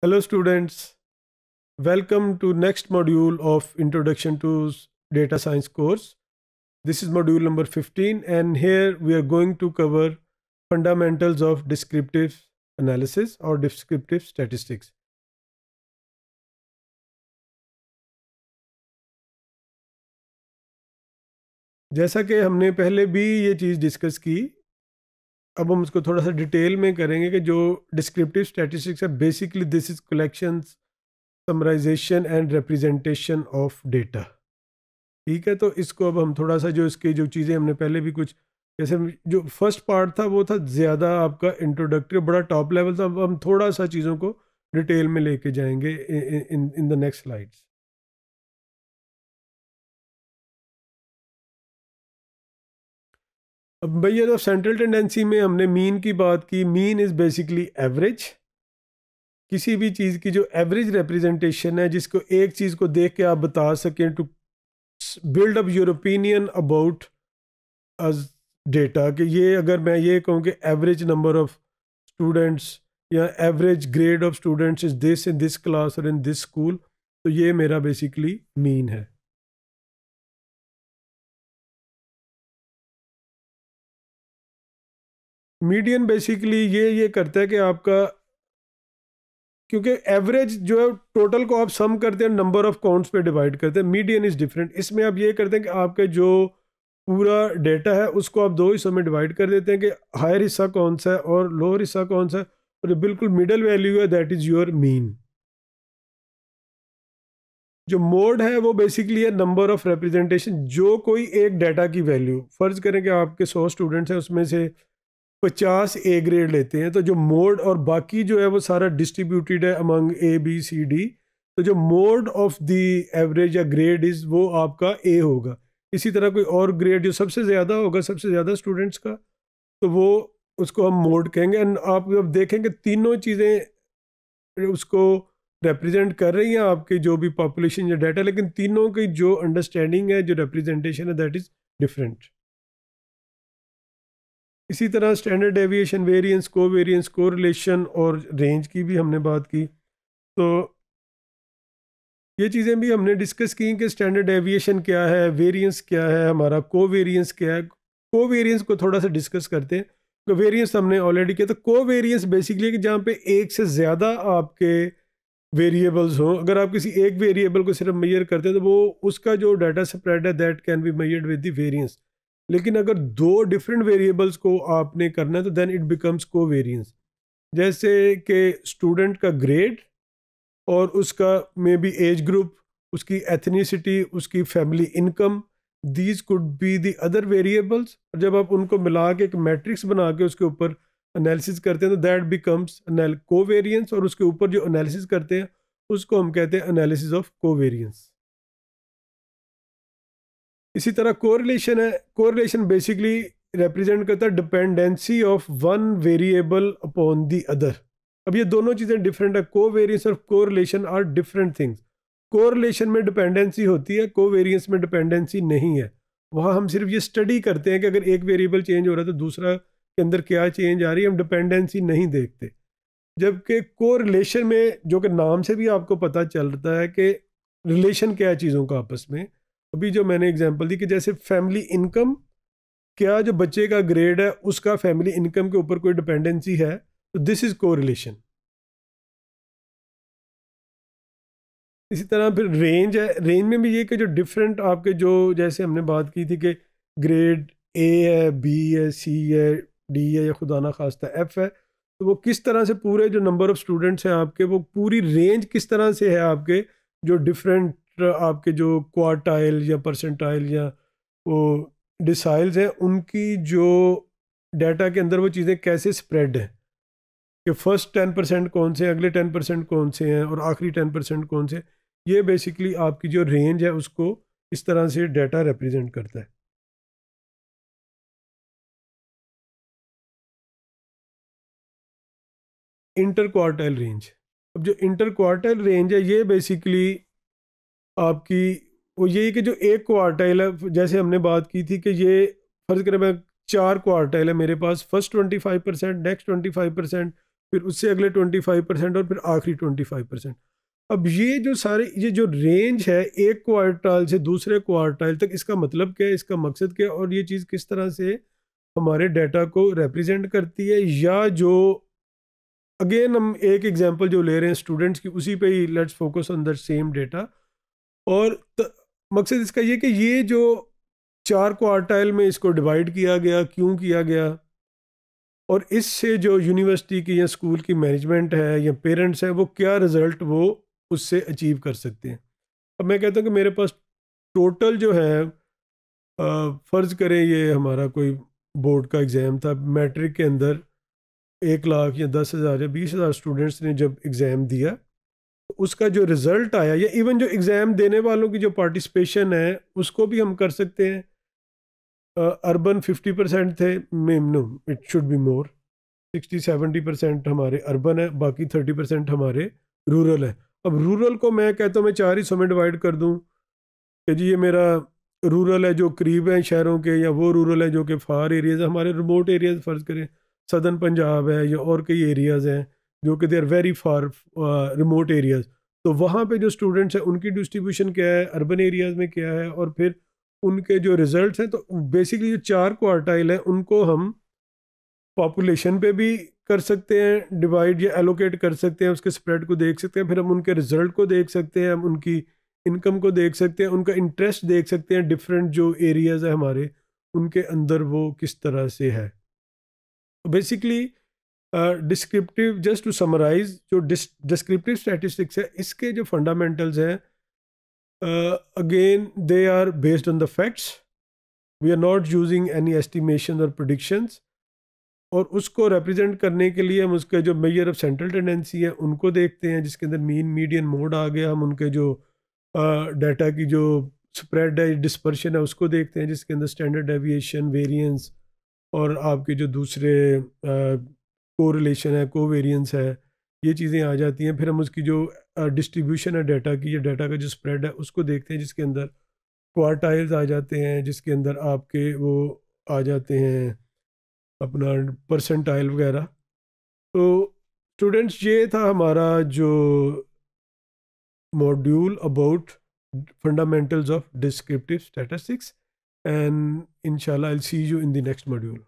Hello students, welcome to next module of Introduction to Data Science course. This is module number 15 and here we are going to cover fundamentals of descriptive analysis or descriptive statistics. जैसा कि हमने पहले भी ये चीज़ discuss की अब हम उसको थोड़ा सा डिटेल में करेंगे कि जो डिस्क्रिप्टिव स्टैटिस्टिक्स है basically this is collection summarization and representation of data ठीक है तो इसको अब हम थोड़ा सा जो इसके जो चीज़ें हमने पहले भी कुछ जैसे जो फर्स्ट पार्ट था वो था ज़्यादा आपका इंट्रोडक्टरी बड़ा टॉप लेवल था अब हम थोड़ा सा चीज़ों को डिटेल में लेके जाएंगे in in the next slides अब भैया जो सेंट्रल टेंडेंसी में हमने मीन की बात की मीन इज़ बेसिकली एवरेज किसी भी चीज़ की जो एवरेज रिप्रेजेंटेशन है जिसको एक चीज़ को देख के आप बता सकें to build up your opinion about data कि ये अगर मैं ये कहूँ कि एवरेज नंबर ऑफ स्टूडेंट्स या average grade of students is this in this class और इन दिस स्कूल तो ये मेरा बेसिकली मीन है मीडियन बेसिकली ये ये करता है कि आपका क्योंकि एवरेज जो है टोटल को आप सम करते हैं नंबर ऑफ काउंट्स पे डिवाइड करते हैं मीडियन इज़ डिफरेंट इसमें आप ये करते हैं कि आपके जो पूरा डेटा है उसको आप दो हिस्सों में डिवाइड कर देते हैं कि हायर हिस्सा कौन सा है और लोअर हिस्सा कौन सा है और बिल्कुल मिडल वैल्यू है दैट इज़ योर मीन जो मोड है वो बेसिकली है नंबर ऑफ रिप्रेजेंटेशन जो कोई एक डाटा की वैल्यू फ़र्ज़ करें कि आपके सौ स्टूडेंट्स हैं उसमें से पचास ए ग्रेड लेते हैं तो जो मोड और बाकी जो है वो सारा डिस्ट्रीब्यूटेड है among A B C D तो जो मोड ऑफ दी एवरेज या ग्रेड इज़ वो आपका ए होगा इसी तरह कोई और ग्रेड जो सबसे ज़्यादा होगा सबसे ज़्यादा स्टूडेंट्स का तो वो उसको हम मोड कहेंगे एंड आप जब देखेंगे तीनों चीज़ें उसको रिप्रेजेंट कर रही हैं आपके जो भी पॉपुलेशन या डाटा लेकिन तीनों की जो अंडरस्टैंडिंग है जो रिप्रेजेंटेशन है दैट इज़ डिफरेंट इसी तरह standard deviation variance covariance correlation और रेंज की भी हमने बात की तो ये चीज़ें भी हमने डिस्कस की कि स्टैंडर्ड एविएशन क्या है वेरिएंस क्या है हमारा को वेरियंस क्या है को वेरियंस को थोड़ा सा डिस्कस करते हैं तो वेरियंस हमने ऑलरेडी किया तो को वेरियंस बेसिकली कि जहाँ पे एक से ज़्यादा आपके वेरिएबल्स हों अगर आप किसी एक वेरिएबल को सिर्फ मैयर करते हैं तो वो उसका जो डाटा स्प्रेड है that can be measured with the variance लेकिन अगर दो डिफरेंट वेरिएबल्स को आपने करना है तो then it becomes covariance जैसे कि स्टूडेंट का ग्रेड और उसका मे बी एज ग्रुप उसकी एथनीसिटी उसकी family income these could be the other variables जब आप उनको मिला के एक मैट्रिक्स बना के उसके ऊपर एनालिसिस करते हैं तो दैट बिकम्स को वेरियंस और उसके ऊपर जो एनालिसिस करते हैं उसको हम कहते हैं एनालिसिस ऑफ को वेरियंस इसी तरह कोरिलेशन है कोरिलेशन बेसिकली रिप्रेजेंट करता है dependency of one variable upon the other अब ये दोनों चीज़ें डिफरेंट है को वेरियंस और relation are different things relation में डिपेंडेंसी होती है वेरियंस में डिपेंडेंसी नहीं है वहाँ हम सिर्फ ये स्टडी करते हैं कि अगर एक वेरिएबल चेंज हो रहा है तो दूसरा के अंदर क्या चेंज आ रही है हम डिपेंडेंसी नहीं देखते जबकि रिलेशन में जो कि नाम से भी आपको पता चलता है कि रिलेशन क्या है चीज़ों का आपस में अभी जो मैंने एग्जांपल दी कि जैसे फैमिली इनकम क्या जो बच्चे का ग्रेड है उसका फैमिली इनकम के ऊपर कोई डिपेंडेंसी है तो दिस इज़ को रिलेशन इसी तरह फिर रेंज है रेंज में भी ये कि जो डिफरेंट आपके जो जैसे हमने बात की थी कि ग्रेड ए है बी है सी है डी है या खुदा ना खास्ता एफ है तो वो किस तरह से पूरे जो नंबर ऑफ़ स्टूडेंट्स हैं आपके वो पूरी रेंज किस तरह से है आपके जो डिफरेंट आपके जो क्वार्टाइल या परसेंटाइल या वो डिसाइल्स हैं उनकी जो डाटा के अंदर वो चीज़ें कैसे स्प्रेड हैं कि फर्स्ट टेन परसेंट कौन से हैं अगले टेन परसेंट कौन से हैं और आखिरी टेन परसेंट कौन से ये बेसिकली आपकी जो रेंज है उसको इस तरह से डाटा रिप्रेजेंट करता है इंटर क्वार्टाइल रेंज अब जो इंटर क्वार्टाइल रेंज है ये बेसिकली आपकी वो यही कि जो एक क्वार्टाइल है जैसे हमने बात की थी कि ये फर्ज करें मैं चार क्वार्टाइल है मेरे पास first twenty five percent next twenty five percent फिर उससे अगले ट्वेंटी फाइव परसेंट और फिर आखिरी ट्वेंटी फाइव परसेंट अब ये जो सारे ये जो रेंज है एक क्वार्टाइल से दूसरे क्वार्टाइल तक इसका मतलब क्या है इसका मकसद क्या है और ये चीज़ किस तरह से हमारे डाटा को रिप्रेजेंट करती है या जो अगेन हम एक एग्जांपल जो ले रहे हैं स्टूडेंट्स की उसी पे ही let's focus on the same data और त, मकसद इसका ये कि ये जो चार क्वार्टाइल में इसको डिवाइड किया गया क्यों किया गया और इससे जो यूनिवर्सिटी की या स्कूल की मैनेजमेंट है या पेरेंट्स हैं वो क्या रिज़ल्ट वो उससे अचीव कर सकते हैं अब मैं कहता हूँ कि मेरे पास टोटल जो है फ़र्ज़ करें ये हमारा कोई बोर्ड का एग्ज़ाम था मैट्रिक के अंदर एक लाख या दस हज़ार या बीस हज़ार स्टूडेंट्स ने जब एग्ज़ाम दिया उसका जो रिज़ल्ट आया या इवन जो एग्ज़ाम देने वालों की जो पार्टिसिपेशन है उसको भी हम कर सकते हैं अर्बन फिफ्टी परसेंट थे मेमनम it should be more sixty seventy percent हमारे अर्बन है बाकी थर्टी परसेंट हमारे रूरल है अब रूरल को मैं कहता हूँ मैं चार ही में डिवाइड कर दूँ कि जी ये मेरा रूरल है जो करीब है शहरों के या वो रूरल है जो कि फार एरियाज़ हमारे रिमोट एरियाज़ फ़र्ज़ करें सदन पंजाब है या और कई एरियाज़ हैं जो कि they are very far remote areas तो वहाँ पे जो स्टूडेंट्स हैं उनकी डिस्ट्रीब्यूशन क्या है अर्बन एरियाज में क्या है और फिर उनके जो रिजल्ट हैं तो बेसिकली जो चार क्वार्टाइल हैं उनको हम पॉपुलेशन पे भी कर सकते हैं डिवाइड या एलोकेट कर सकते हैं उसके स्प्रेड को देख सकते हैं फिर हम उनके रिजल्ट को देख सकते हैं हम उनकी इनकम को देख सकते हैं उनका इंटरेस्ट देख सकते हैं डिफरेंट जो एरियाज है हमारे उनके अंदर वो किस तरह से है बेसिकली तो डिस्क्रिप्टिव जस्ट टू समराइज जो डिस्क्रिप्टिव स्टैटिस्टिक्स है इसके जो फंडामेंटल्स हैं again they are based on the facts we are not using any estimation और प्रोडिक्शंस और उसको रिप्रेजेंट करने के लिए हम उसके जो मेजर ऑफ सेंट्रल टेंडेंसी है उनको देखते हैं जिसके अंदर मीन मीडियन मोड आ गया हम उनके जो डाटा uh, की जो स्प्रेड है डिस्पर्शन है उसको देखते हैं जिसके अंदर स्टैंडर्ड एविएशन वेरियंस और आपके जो दूसरे uh, कोरिलेशन है को वेरियंस है ये चीज़ें आ जाती हैं फिर हम उसकी जो डिस्ट्रीब्यूशन है डाटा की या डाटा का जो स्प्रेड है उसको देखते हैं जिसके अंदर क्वार्टाइल्स आ जाते हैं जिसके अंदर आपके वो आ जाते हैं अपना परसेंटाइल वगैरह तो स्टूडेंट्स ये था हमारा जो module about fundamentals of descriptive statistics and इनशाला I see you in the next module